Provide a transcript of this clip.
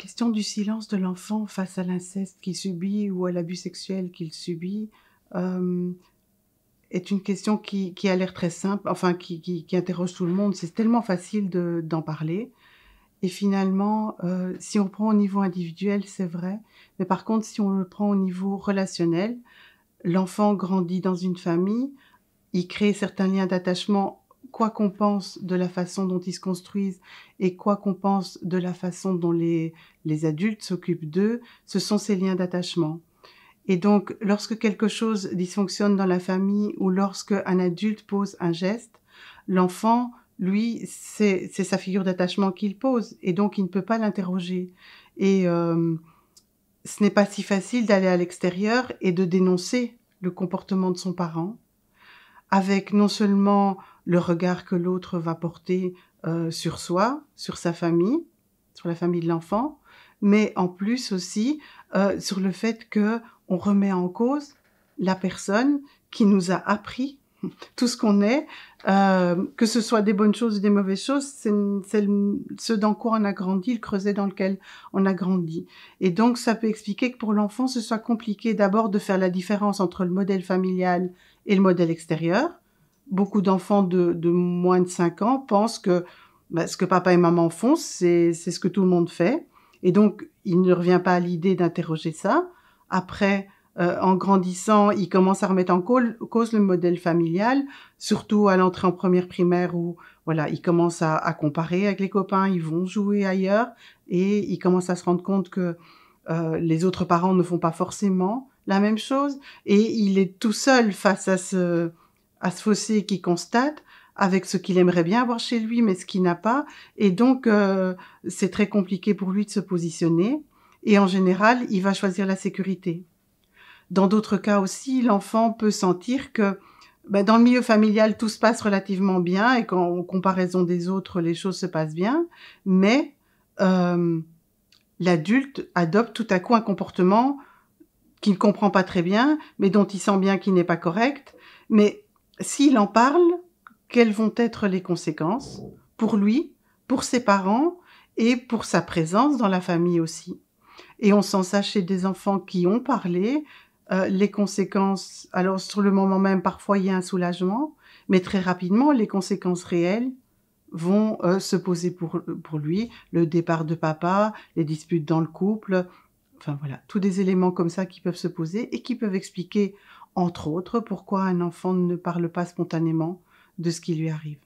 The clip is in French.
question du silence de l'enfant face à l'inceste qu'il subit ou à l'abus sexuel qu'il subit euh, est une question qui, a l'air très simple, enfin qui, interroge tout le monde. C'est tellement facile d'en parler. Et finalement, euh, si on prend au niveau individuel, c'est vrai. Mais par contre, si on le prend au niveau relationnel, l'enfant grandit dans une famille, il crée certains liens d'attachement quoi qu'on pense de la façon dont ils se construisent et quoi qu'on pense de la façon dont les, les adultes s'occupent d'eux, ce sont ces liens d'attachement. Et donc, lorsque quelque chose dysfonctionne dans la famille ou lorsque un adulte pose un geste, l'enfant, lui, c'est sa figure d'attachement qu'il pose et donc il ne peut pas l'interroger. Et euh, ce n'est pas si facile d'aller à l'extérieur et de dénoncer le comportement de son parent avec non seulement le regard que l'autre va porter euh, sur soi, sur sa famille, sur la famille de l'enfant, mais en plus aussi euh, sur le fait que on remet en cause la personne qui nous a appris tout ce qu'on est, euh, que ce soit des bonnes choses ou des mauvaises choses, c'est ce dans quoi on a grandi, le creuset dans lequel on a grandi. Et donc ça peut expliquer que pour l'enfant, ce soit compliqué d'abord de faire la différence entre le modèle familial et le modèle extérieur, beaucoup d'enfants de, moins de 5 ans pensent que bah, ce que papa et maman font, c'est ce que tout le monde fait. Et donc, il ne revient pas à l'idée d'interroger ça. Après, euh, en grandissant, il commence à remettre en cause le modèle familial, surtout à l'entrée en première primaire où voilà, il commence à, comparer avec les copains, ils vont jouer ailleurs et il commence à se rendre compte que euh, les autres parents ne font pas forcément la même chose et il est tout seul face à ce à ce fossé qu'il constate avec ce qu'il aimerait bien avoir chez lui, mais ce qu'il n'a pas. Et donc, euh, c'est très compliqué pour lui de se positionner. Et en général, il va choisir la sécurité. Dans d'autres cas aussi, l'enfant peut sentir que ben, dans le milieu familial, tout se passe relativement bien et qu'en comparaison des autres, les choses se passent bien. Mais euh, l'adulte adopte tout à coup un comportement qu'il ne comprend pas très bien, mais dont il sent bien qu'il n'est pas correct. Mais s'il en parle, quelles vont être les conséquences pour lui, pour ses parents et pour sa présence dans la famille aussi. Et on s'en sache chez des enfants qui ont parlé, euh, les conséquences, alors sur le moment même parfois il y a un soulagement, mais très rapidement les conséquences réelles vont euh, se poser pour lui, le départ de papa, les disputes dans le couple, Enfin voilà, tous des éléments comme ça qui peuvent se poser et qui peuvent expliquer, entre autres, pourquoi un enfant ne parle pas spontanément de ce qui lui arrive.